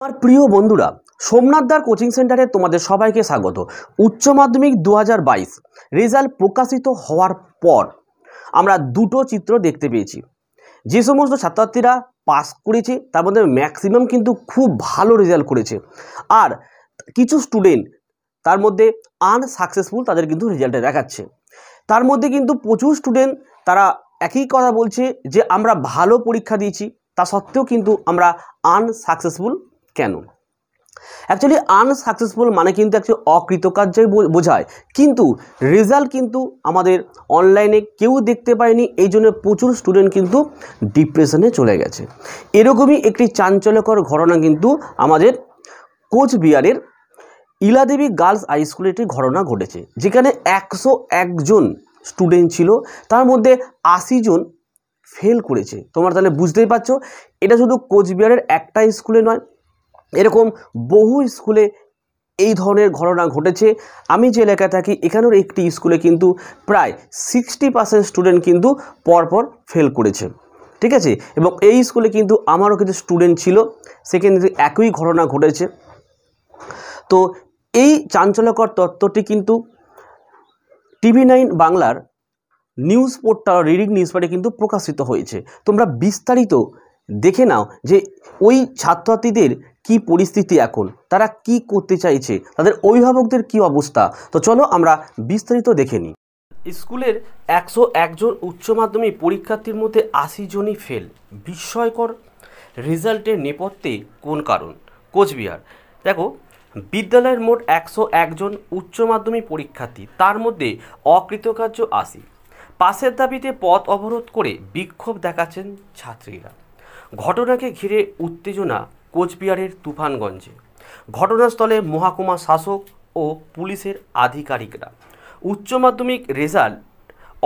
আমার প্রিয় বন্ধুরা সোমনাথ দার কোচিং সেন্টারে তোমাদের সবাইকে স্বাগত উচ্চ মাধ্যমিক দু রেজাল্ট প্রকাশিত হওয়ার পর আমরা দুটো চিত্র দেখতে পেয়েছি যে সমস্ত ছাত্রছাত্রীরা পাস করেছে তার মধ্যে ম্যাক্সিমাম কিন্তু খুব ভালো রেজাল্ট করেছে আর কিছু স্টুডেন্ট তার মধ্যে আনসাকসেসফুল তাদের কিন্তু রেজাল্টে দেখাচ্ছে তার মধ্যে কিন্তু প্রচুর স্টুডেন্ট তারা একই কথা বলছে যে আমরা ভালো পরীক্ষা দিয়েছি তা সত্ত্বেও কিন্তু আমরা আনসাকসেসফুল কেন অ্যাকচুয়ালি আনসাকসেসফুল মানে কিন্তু একটি অকৃতকার্যই বোঝায় কিন্তু রেজাল্ট কিন্তু আমাদের অনলাইনে কেউ দেখতে পায়নি এই জন্য প্রচুর স্টুডেন্ট কিন্তু ডিপ্রেশনে চলে গেছে এরকমই একটি চাঞ্চল্যকর ঘটনা কিন্তু আমাদের কোচবিহারের ইলাদেবী গার্লস হাই স্কুলে একটি ঘটনা ঘটেছে যেখানে একশো একজন স্টুডেন্ট ছিল তার মধ্যে আশি জন ফেল করেছে তোমরা তাহলে বুঝতেই পারছো এটা শুধু কোচবিহারের একটা স্কুলে নয় এরকম বহু স্কুলে এই ধরনের ঘটনা ঘটেছে আমি যে এলাকায় থাকি এখানের একটি স্কুলে কিন্তু প্রায় সিক্সটি পার্সেন্ট স্টুডেন্ট কিন্তু পরপর ফেল করেছে ঠিক আছে এবং এই স্কুলে কিন্তু আমারও কিছু স্টুডেন্ট ছিল সেখানে একই ঘটনা ঘটেছে তো এই চাঞ্চল্যকর তত্ত্বটি কিন্তু টিভি নাইন বাংলার নিউজ পোর্টাল রিডিং নিউজ পোর্টে কিন্তু প্রকাশিত হয়েছে তোমরা বিস্তারিত দেখে নাও যে ওই ছাত্রছাত্রীদের কি পরিস্থিতি এখন তারা কি করতে চাইছে তাদের অভিভাবকদের কি অবস্থা তো চলো আমরা বিস্তারিত দেখে নিই স্কুলের একশো একজন উচ্চ মাধ্যমিক পরীক্ষার্থীর মধ্যে আশি জনই ফেল বিস্ময়কর রেজাল্টের নেপথ্যে কোন কারণ কোচবিহার দেখো বিদ্যালয়ের মোট একশো একজন উচ্চ মাধ্যমিক পরীক্ষার্থী তার মধ্যে অকৃতকার্য আশি পাশের দাবিতে পথ অবরোধ করে বিক্ষোভ দেখাচ্ছেন ছাত্রীরা ঘটনাকে ঘিরে উত্তেজনা কোচবিহারের তুফানগঞ্জে ঘটনাস্থলে মহাকুমা শাসক ও পুলিশের আধিকারিকরা উচ্চ মাধ্যমিক রেজাল্ট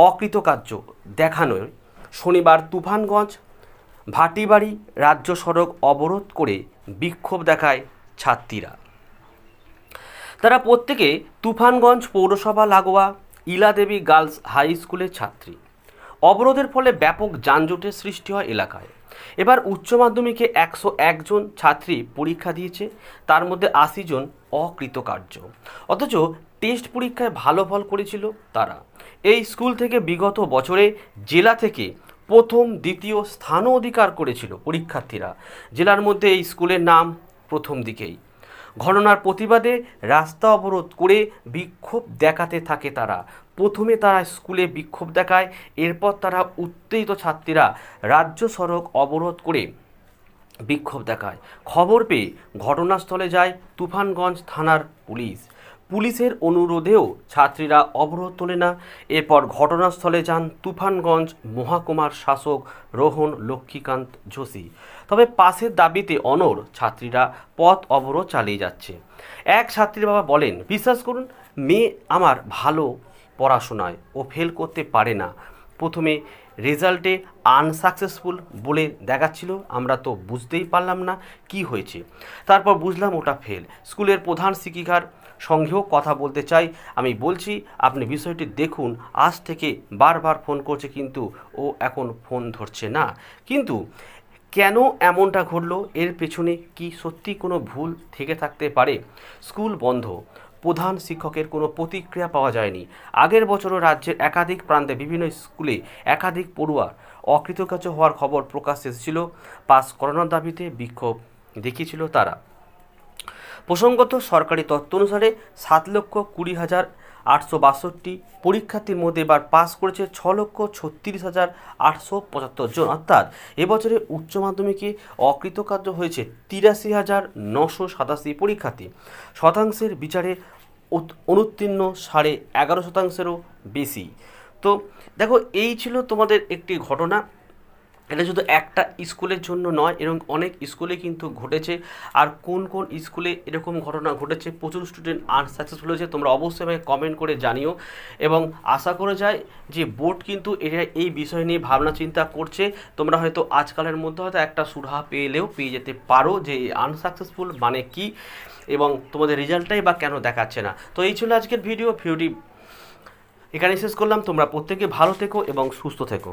অকৃতকার্য দেখানোয় শনিবার তুফানগঞ্জ ভাটিবাড়ি রাজ্য সড়ক অবরোধ করে বিক্ষোভ দেখায় ছাত্রীরা তারা প্রত্যেকে তুফানগঞ্জ পৌরসভা লাগোয়া ইলাদেবী গার্লস হাই স্কুলের ছাত্রী অবরোধের ফলে ব্যাপক যানজটের সৃষ্টি হয় এলাকায় এবার উচ্চ মাধ্যমিকে একশো একজন ছাত্রী পরীক্ষা দিয়েছে তার মধ্যে আশি জন অকৃতকার্য অথচ টেস্ট পরীক্ষায় ভালো ফল করেছিল তারা এই স্কুল থেকে বিগত বছরে জেলা থেকে প্রথম দ্বিতীয় স্থানও অধিকার করেছিল পরীক্ষার্থীরা জেলার মধ্যে এই স্কুলের নাম প্রথম দিকেই ঘটনার প্রতিবাদে রাস্তা অবরোধ করে বিক্ষোভ দেখাতে থাকে তারা প্রথমে তারা স্কুলে বিক্ষোভ দেখায় এরপর তারা উত্তেজিত ছাত্রীরা রাজ্য সড়ক অবরোধ করে বিক্ষোভ দেখায় খবর পেয়ে ঘটনাস্থলে যায় তুফানগঞ্জ থানার পুলিশ পুলিশের অনুরোধেও ছাত্রীরা অবরোধ তোলে না এরপর ঘটনাস্থলে যান তুফানগঞ্জ মহাকুমার শাসক রোহন লক্ষ্মীকান্ত যোশী তবে পাশের দাবিতে অনর ছাত্রীরা পথ অবরোধ চালিয়ে যাচ্ছে এক ছাত্রীর বাবা বলেন বিশ্বাস করুন মেয়ে আমার ভালো পড়াশোনায় ও ফেল করতে পারে না প্রথমে রেজাল্টে আনসাকসেসফুল বলে দেখাচ্ছিল আমরা তো বুঝতেই পারলাম না কি হয়েছে তারপর বুঝলাম ওটা ফেল স্কুলের প্রধান শিক্ষিকার সঙ্গেও কথা বলতে চাই আমি বলছি আপনি বিষয়টি দেখুন আজ থেকে বারবার ফোন করছে কিন্তু ও এখন ফোন ধরছে না কিন্তু কেন এমনটা ঘটলো এর পেছনে কি সত্যি কোনো ভুল থেকে থাকতে পারে স্কুল বন্ধ প্রধান শিক্ষকের কোনো প্রতিক্রিয়া পাওয়া যায়নি আগের বছরও রাজ্যের একাধিক প্রান্তে বিভিন্ন স্কুলে একাধিক পড়ুয়া অকৃতকার্য হওয়ার খবর প্রকাশ এসেছিল পাস করানোর দাবিতে বিক্ষোভ দেখিয়েছিল তারা প্রসঙ্গত সরকারি তথ্য অনুসারে সাত লক্ষ কুড়ি হাজার আটশো বাষট্টি পরীক্ষার্থীর মধ্যে এবার পাস করেছে ছ লক্ষ ছত্রিশ হাজার আটশো পঁচাত্তর জন অর্থাৎ এবছরে উচ্চ মাধ্যমিকে অকৃতকার্য হয়েছে তিরাশি হাজার নশো সাতাশি পরীক্ষার্থী শতাংশের বিচারে অনুত্তীর্ণ সাড়ে এগারো শতাংশেরও বেশি তো দেখো এই ছিল তোমাদের একটি ঘটনা এটা শুধু একটা স্কুলের জন্য নয় এরকম অনেক স্কুলে কিন্তু ঘটেছে আর কোন কোন স্কুলে এরকম ঘটনা ঘটেছে প্রচুর স্টুডেন্ট আনসাকসেসফুল হয়েছে তোমরা অবশ্যই আমাকে কমেন্ট করে জানিও এবং আশা করে যায় যে বোর্ড কিন্তু এটা এই বিষয় নিয়ে ভাবনা চিন্তা করছে তোমরা হয়তো আজকালের মধ্যে হয়তো একটা সুরাহা পেলেও পেয়ে যেতে পারো যে আনসাকসেসফুল মানে কি এবং তোমাদের রেজাল্টটাই বা কেন দেখাচ্ছে না তো এই ছিল আজকের ভিডিও ভিডিও এখানে শেষ করলাম তোমরা প্রত্যেকে ভালো থেকো এবং সুস্থ থেকো